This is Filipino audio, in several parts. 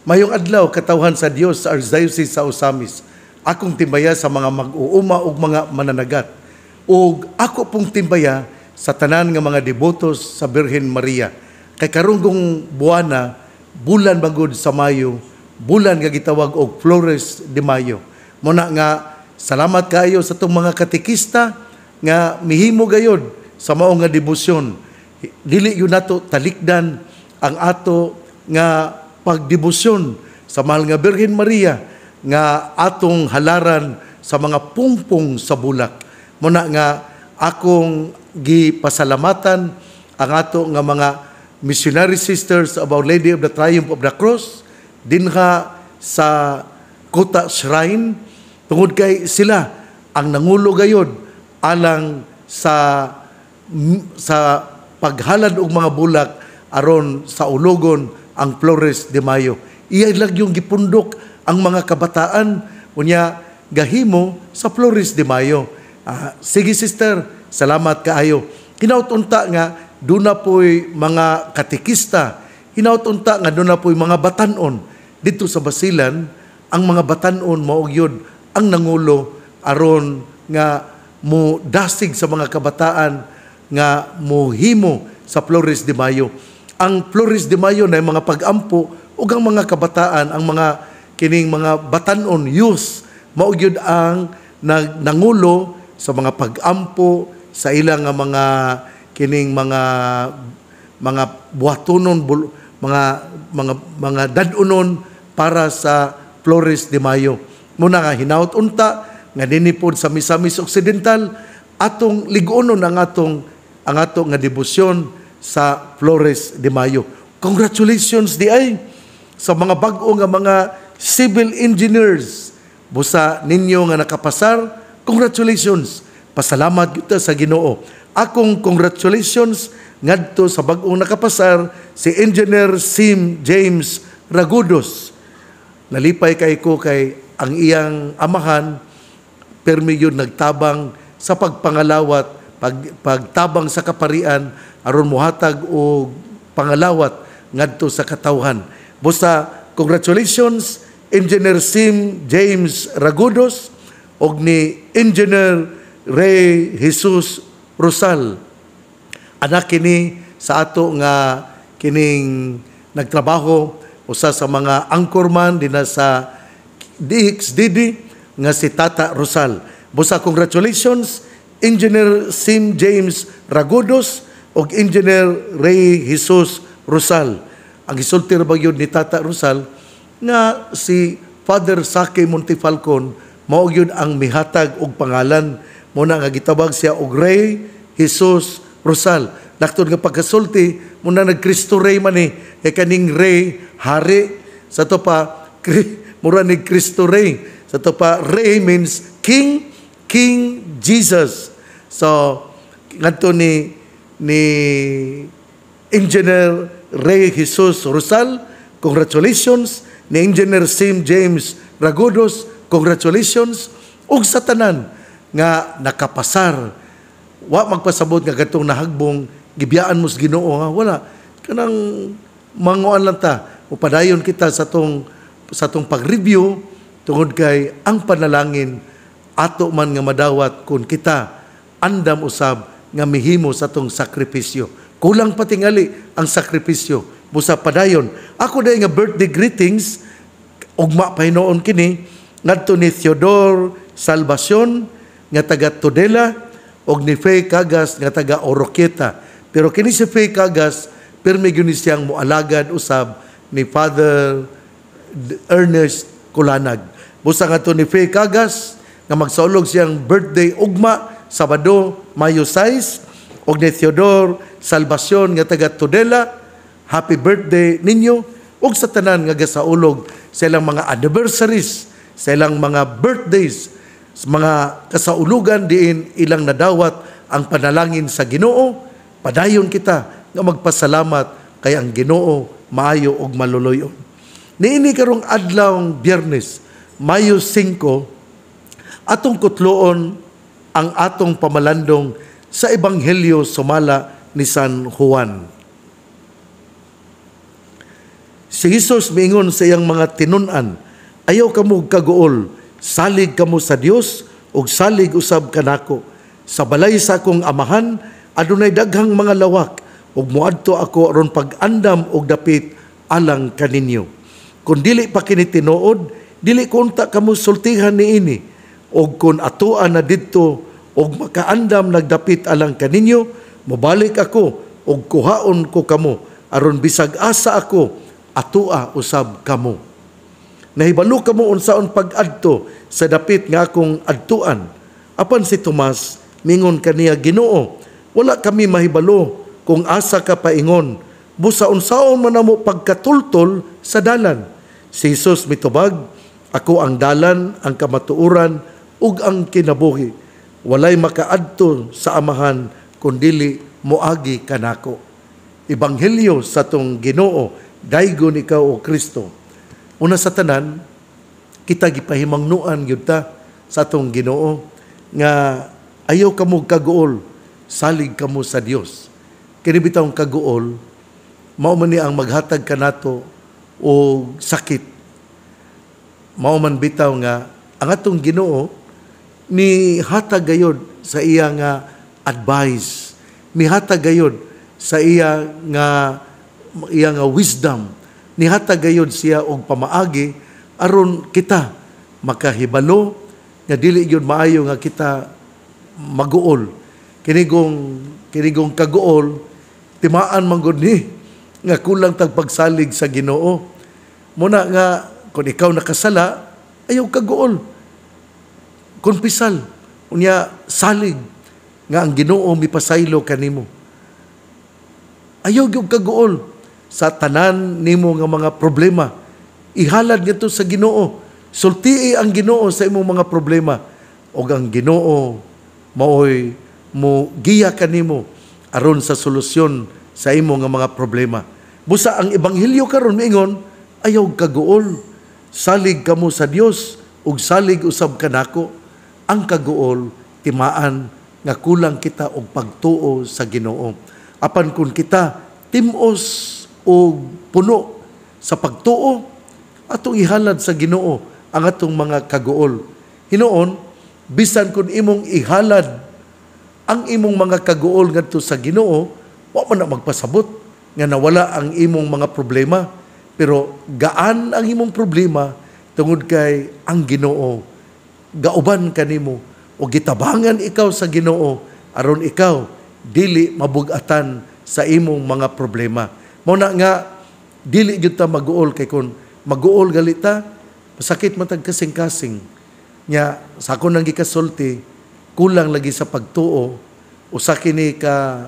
Mayong adlaw katawhan sa Dios sa Archdiocese sa Osamis. Akong timbaya sa mga mag-uuma ug mga mananagat. Ug ako pong timbaya sa tanan nga mga debotos sa Birhen Maria. Kay karunggong buwana bulan bagod sa Mayo, bulan nga gitawag og Flores de Mayo. Muna nga salamat kaayo sa tong mga katikista nga mihimo gayod sa maong nga debosyon. Dili yun nato talikdan ang ato nga pagdibusyon sa mahal nga Birhen Maria nga atong halaran sa mga pungpong sa bulak. Muna nga akong gipasalamatan ang ato nga mga missionary sisters of Our Lady of the Triumph of the Cross dinha sa Kota Shrine tungod kay sila ang nangulo gayod alang sa sa paghalad og mga bulak aron sa ulogon ang Flores de Mayo. Iya lang yung gipundok ang mga kabataan unya gahimo sa Flores de Mayo. Uh, sige sister, salamat kaayo. Hinautunta nga duna po'y mga katikista, hinautunta nga duna po'y mga batanon dito sa Basilan, ang mga batanon maugyod ang nangulo aron nga mo dasig sa mga kabataan nga mohimo sa Flores de Mayo ang Flores de Mayo na mga pag-ampo ug ang mga kabataan ang mga kining mga batanon youth mao gyud ang nag, nangulo sa mga pag-ampo sa ilang mga kining mga mga buhatunon mga mga mga dadunon para sa Flores de Mayo muna nga hinaut unta nga dinipod sa Misamis Occidental atong ligunon ang atong ang atong nga debosyon sa Flores de Mayo. Congratulations di ay sa mga bago nga mga civil engineers busa ninyo nga nakapasar. Congratulations. Pasalamat kita sa Ginoo. Akong congratulations ngadto sa bag-ong nakapasar si Engineer Sim James Ragudos. Nalipay kay ko kay ang iyang amahan permi yun nagtabang sa pagpangalawat pag, pagtabang sa kaparian aron muhatag og pangalawat ngadto sa katawhan. Busa congratulations Engineer Sim James Ragudos og ni Engineer Ray Jesus Rosal. Anak kini sa ato nga kining nagtrabaho usa sa mga angkorman dinha sa DXDD nga si Tata Rosal. Busa congratulations Engineer Sim James Ragodos o Engineer Ray Jesus Rosal. Ang isulti ra gyud ni Tata Rosal nga si Father Sake Montefalcon mao gyud ang mihatag og pangalan muna nga gitabag siya og Ray Jesus Rosal. Lakton nga pagkasulti muna nag nagkristo Ray man ni eh, e kaning Ray hari sa to pa mura ni Kristo Ray. Sa to pa Ray means king King Jesus. So, ngadto ni ni Engineer Ray Jesus Rosal, congratulations. Ni Engineer Sim James Ragudos, congratulations. Ug sa tanan nga nakapasar. Wa magpasabot nga gatong nahagbong gibiyaan mo sa Ginoo nga wala kanang manguan lang ta upadayon kita sa tong sa tong pag-review tungod kay ang panalangin ato man nga madawat kung kita andam usab nga mihimo sa tong sakripisyo. Kulang patingali ang sakripisyo. Busa padayon, ako dahil nga birthday greetings, ugma pa hinoon kini, ngadto ni Theodore Salvacion, nga taga Tudela, og ni Faye Cagas, nga taga Oroqueta. Pero kini si Faye Cagas, pirmi yun siyang mualagad usab ni Father Ernest Kulanag. Busa nga to ni Faye Cagas, nga magsaulog siyang birthday ugma Sabado, Mayo 6 og ni Theodore Salvacion nga taga Tudela happy birthday ninyo ug sa tanan nga gasaulog sa ilang mga anniversaries sa ilang mga birthdays sa mga kasaulugan diin ilang nadawat ang panalangin sa Ginoo padayon kita nga magpasalamat kay ang Ginoo maayo ug maluloyon niini karong adlaw Biyernes Mayo 5 atong kutloon ang atong pamalandong sa Ebanghelyo sumala ni San Juan. Si Jesus miingon sa iyang mga tinunan, ayaw kamo kagool, salig kamo sa Dios ug salig usab kanako. Sa balay sa akong amahan adunay daghang mga lawak ug muadto ako aron pag-andam og dapit alang kaninyo. Kung dili pa kini tinuod, dili konta kamo sultihan niini og kun atoa na didto og makaandam nagdapit alang kaninyo mobalik ako og kuhaon ko kamo aron bisag asa ako atoa usab kamo nahibalo kamo unsaon pag-adto sa dapit nga akong adtuan apan si Tomas mingon kaniya Ginoo wala kami mahibalo kung asa ka paingon busa unsaon man namo pagkatultol sa dalan si Jesus mitubag ako ang dalan, ang kamatuuran, ug ang kinabuhi walay makaadto sa amahan kundili moagi kanako ebanghelyo sa tong Ginoo daygon ikaw o Kristo una sa tanan kita gipahimangnuan gyud ta sa tong Ginoo nga ayaw kamo kaguol salig kamo sa Dios kini bitawng kaguol mao man ni ang maghatag kanato o sakit mao man bitaw nga ang atong Ginoo mihatag gayod sa iya nga advice mihatag gayod sa iya nga iya nga wisdom nihatag gayod siya og pamaagi aron kita makahibalo nga dili gyud maayo nga kita maguol kinigong kinigong kaguol timaan man gud ni nga kulang tag pagsalig sa Ginoo muna nga kung ikaw nakasala ayaw kaguol Kumpisal, unya salig nga ang Ginoo mipasaylo kanimo. Ayaw gyud kaguol sa tanan nimo nga mga problema. Ihalad ngadto sa Ginoo. Sultii ang Ginoo sa imong mga problema og ang Ginoo maoy mo giya kanimo aron sa solusyon sa imo nga mga problema. Busa ang ebanghelyo karon miingon ayaw kaguol. Salig kamo sa Dios ug salig usab kanako ang kaguol, timaan nga kulang kita og pagtuo sa Ginoo. Apan kun kita timos o puno sa pagtuo, atong ihalad sa Ginoo ang atong mga kaguol. Hinoon, bisan kun imong ihalad ang imong mga kaguol ngadto sa Ginoo, wa man na magpasabot nga nawala ang imong mga problema. Pero gaan ang imong problema tungod kay ang Ginoo gauban kanimo o gitabangan ikaw sa Ginoo aron ikaw dili mabugatan sa imong mga problema. Mao na nga dili gyud ta maguol kay kun maguol gali ta masakit matag tag kasing-kasing nya sa ako nang gikasulti kulang lagi sa pagtuo o sa kini ka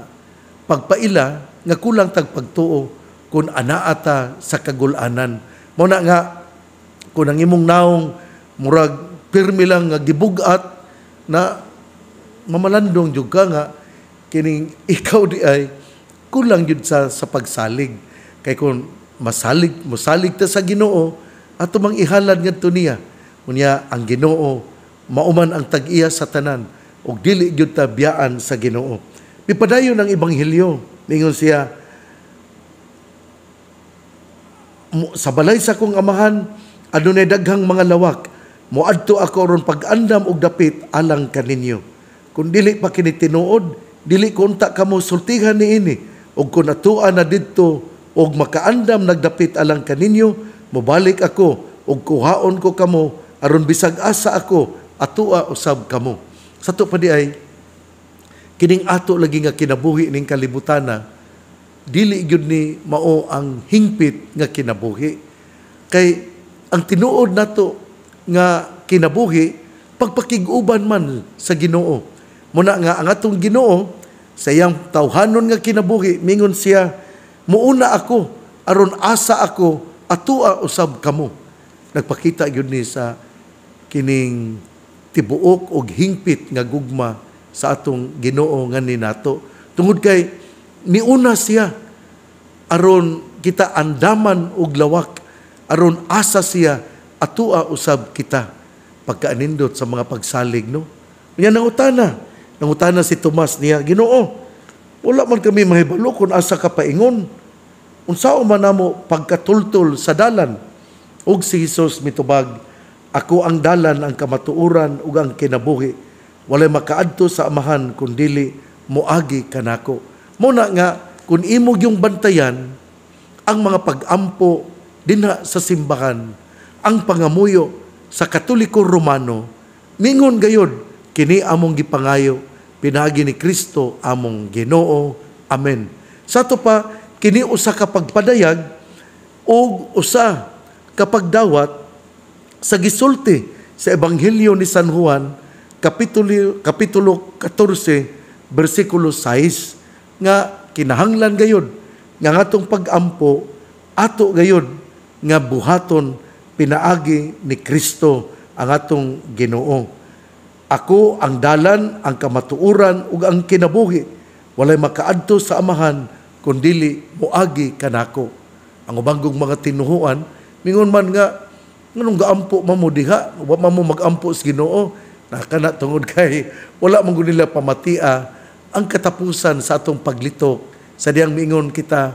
pagpaila nga kulang tag pagtuo kun anaa ta sa kagulanan. Mao na nga kun ang imong naong murag pirmi lang nga gibugat na mamalandong jud ka nga kining ikaw di ay kulang jud sa sa pagsalig kay kun masalig mosalig ta sa Ginoo ato mang ihalad ngadto niya unya ang Ginoo mauman ang tag-iya sa tanan og dili jud ta biyaan sa Ginoo pipadayon ang ebanghelyo ningon siya sa balay sa kong amahan adunay daghang mga lawak Muadto ako ron pag-andam og dapit alang kaninyo. Kung dili pa kini tinuod, dili konta kamo sultihan ni ini. Og kun atua na didto og makaandam nagdapit alang kaninyo, mobalik ako og kuhaon ko kamo aron bisag asa ako atua usab kamo. Sa to pa ay kining ato lagi nga kinabuhi ning kalibutana dili gyud ni mao ang hingpit nga kinabuhi. Kay ang tinuod nato nga kinabuhi pagpakiguban man sa Ginoo muna nga ang atong Ginoo sa iyang tawhanon nga kinabuhi mingon siya muuna ako aron asa ako atua usab kamo nagpakita gyud ni sa kining tibuok og hingpit nga gugma sa atong Ginoo nga ninato tungod kay miuna siya aron kita andaman og lawak aron asa siya atua usab kita pagkaanindot sa mga pagsalig no niya nangutana nangutana si Tomas niya Ginoo wala man kami mahibalo kung asa ka paingon unsao man namo pagkatultol sa dalan ug si Hesus mitubag ako ang dalan ang kamatuoran ug ang kinabuhi walay makaadto sa amahan kun dili moagi kanako mo na nga kun imog yung bantayan ang mga pag-ampo dinha sa simbahan ang pangamuyo sa Katoliko Romano, mingon gayod, kini among gipangayo, pinagi ni Kristo among ginoo. Amen. Sa ito pa, kini usa ka pagpadayag o usa kapagdawat sa gisulti sa Ebanghelyo ni San Juan, Kapitulo, Kapitulo 14, bersikulo 6, nga kinahanglan gayod, nga ngatong pagampo, ato gayod, nga buhaton pinaagi ni Kristo ang atong Ginoo. Ako ang dalan, ang kamatuuran ug ang kinabuhi. Walay makaadto sa amahan kundili moagi kanako. Ang ubanggong mga tinuhuan mingon man nga nganong gaampo mamo diha, wa mamo magampo sa Ginoo, nakana tungod kay wala man nila pamatia ang katapusan sa atong paglitok. Sa diyang mingon kita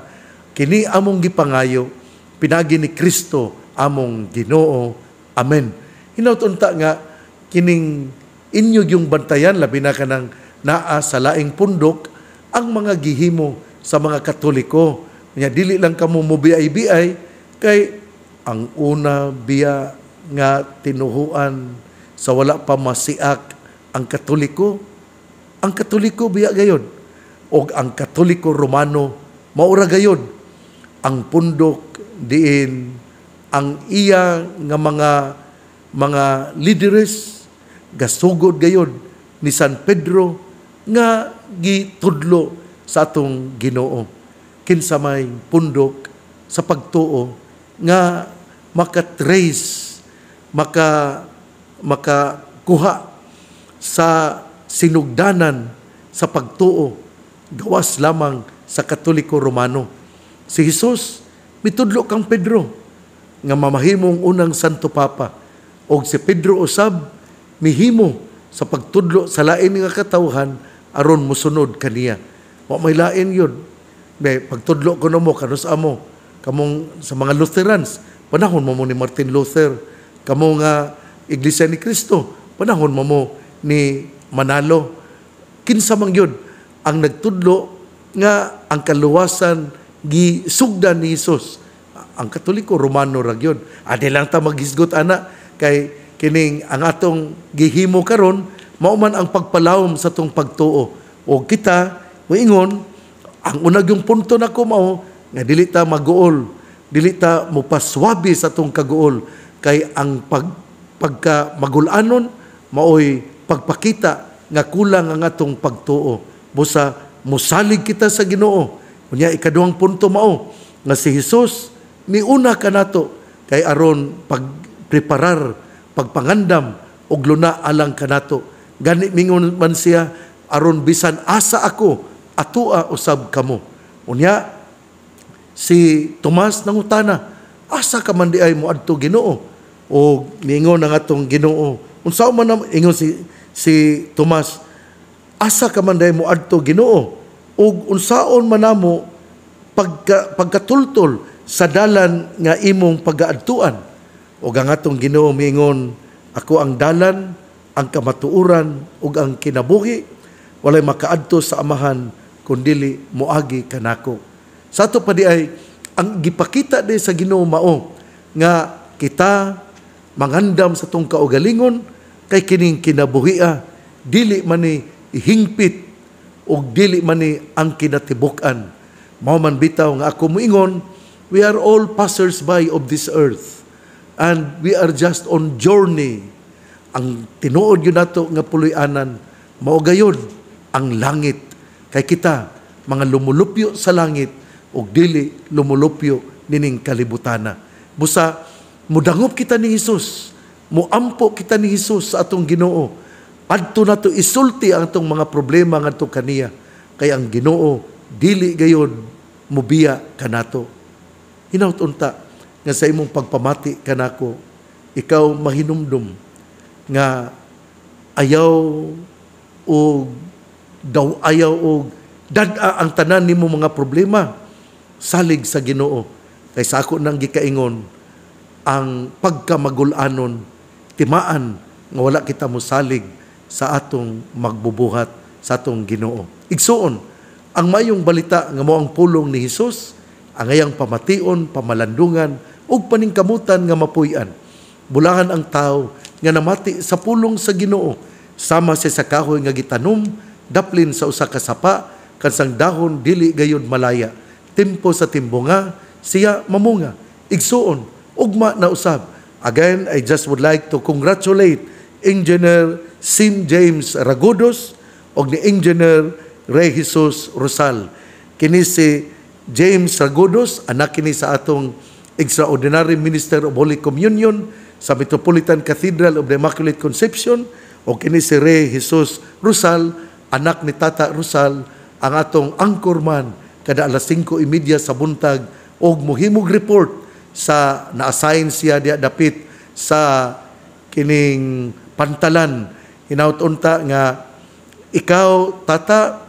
kini among gipangayo pinagi ni Kristo among Ginoo. Amen. Hinautunta nga kining inyo yung bantayan labi na kanang naa sa laing pundok ang mga gihimo sa mga Katoliko. Nya dili lang kamo mo biay kay ang una biya nga tinuhuan sa wala pa masiak ang Katoliko. Ang Katoliko biya gayon o ang Katoliko Romano maura gayon ang pundok diin ang iya nga mga mga leaders gasugod gayod ni San Pedro nga gitudlo sa atong Ginoo kinsa may pundok sa pagtuo nga makatrace maka makakuha sa sinugdanan sa pagtuo gawas lamang sa Katoliko Romano si Jesus mitudlo kang Pedro nga mamahimong unang Santo Papa og si Pedro usab mihimo sa pagtudlo sa lain nga katawhan aron mosunod kaniya wa may lain yun may pagtudlo ko mo kanus amo kamong sa mga Lutherans panahon mo mo ni Martin Luther kamo nga ah, iglesia ni Kristo panahon mo mo ni Manalo kinsa mang yun ang nagtudlo nga ang kaluwasan gi sugdan ni Hesus ang Katoliko Romano ra gyud. Adi ta maghisgot ana kay kining ang atong gihimo karon mao man ang pagpalawom sa tong pagtuo. O kita moingon ang unag yung punto nako mao nga dili ta maguol, dili ta mopaswabi sa tong kaguol kay ang pag pagka magulanon maoy pagpakita nga kulang ang atong pagtuo busa musalig kita sa Ginoo. Kunya, ikaduhang punto mao nga si Hesus niuna ka nato kay aron pagpreparar pagpangandam og luna alang kanato gani mingon man siya aron bisan asa ako atua usab kamo unya si Tomas nangutana asa ka man di ay mo adto Ginoo o mingon ang atong Ginoo unsa man ingon si si Tomas asa ka man di mo adto Ginoo og unsaon man namo pagka, pagkatultol sa dalan nga imong pagaadtuan. O gangatong Ginoo miingon, ako ang dalan, ang kamatuuran ug ang kinabuhi walay makaadto sa amahan kundili moagi kanako. Sa ato pa di ay ang gipakita di sa Ginoo mao nga kita mangandam sa tong kaugalingon kay kining kinabuhi a dili man ni hingpit og dili man ni ang kinatibuk-an Mao man bitaw nga ako moingon We are all passers-by of this earth. And we are just on journey. Ang tinuod yun nato nga puloy-anan, mao gayon ang langit. Kay kita, mga lumulupyo sa langit, o dili lumulupyo nining kalibutana. Busa, mudangop kita ni Hesus, muampo kita ni Hesus sa atong ginoo. Adto nato isulti ang atong mga problema ngadto kaniya. Kay ang ginoo, dili gayon, mubiya kanato Hinaut nga sa imong pagpamati kanako ikaw mahinumdum nga ayaw o daw ayaw o dada ang tanan nimo mga problema salig sa Ginoo kay sa ako nang gikaingon ang pagkamagulanon timaan nga wala kita mo salig sa atong magbubuhat sa atong Ginoo igsuon ang mayong balita nga mao ang pulong ni Hesus angayang pamation, pamalandungan, ug paningkamutan nga mapuy-an. Bulahan ang tao nga namati sa pulong sa Ginoo sama sa sakahoy nga gitanom daplin sa usa ka sapa kansang dahon dili gayud malaya. Timpo sa timbonga siya mamunga igsuon ugma na usab. Again, I just would like to congratulate Engineer Sim James Ragudos og ni Engineer Ray Jesus Rosal. Kini si James Sagudos, anak ni sa atong Extraordinary Minister of Holy Communion sa Metropolitan Cathedral of the Immaculate Conception o kini si Rey Jesus Rusal, anak ni Tata Rusal, ang atong anchorman kada alas 5.30 sa buntag o muhimog report sa na-assign siya diya dapit sa kining pantalan hinautunta nga ikaw tata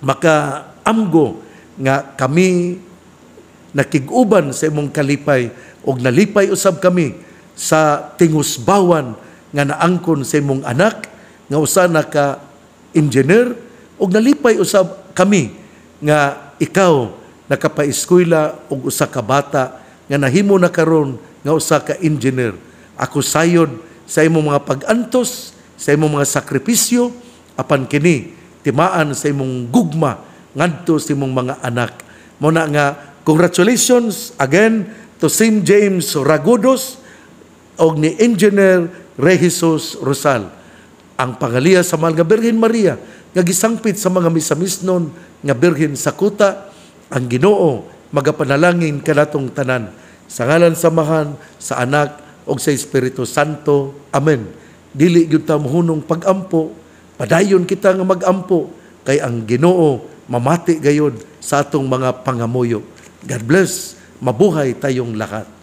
maka amgo nga kami nakiguban sa imong kalipay ug nalipay usab kami sa tingusbawan nga naangkon sa imong anak nga usa na ka engineer ug nalipay usab kami nga ikaw nakapaeskwela og usa ka bata nga nahimo na karon nga usa ka engineer ako sayod sa imong mga pagantos sa imong mga sakripisyo apan kini timaan sa imong gugma ngadto sa imong mga anak. Mo nga congratulations again to Sim James Ragudos og ni Engineer Rehisos Rosal. Ang pangaliya sa mahal nga Birhen Maria nga gisangpit sa mga misamisnon nga birhen sa kuta ang Ginoo magapanalangin kanatong tanan sa ngalan sa Mahan, sa Anak ug sa Espiritu Santo. Amen. Dili gyud ta mohunong pagampo, padayon kita nga magampo kay ang Ginoo mamati gayod sa atong mga pangamuyo. God bless. Mabuhay tayong lahat.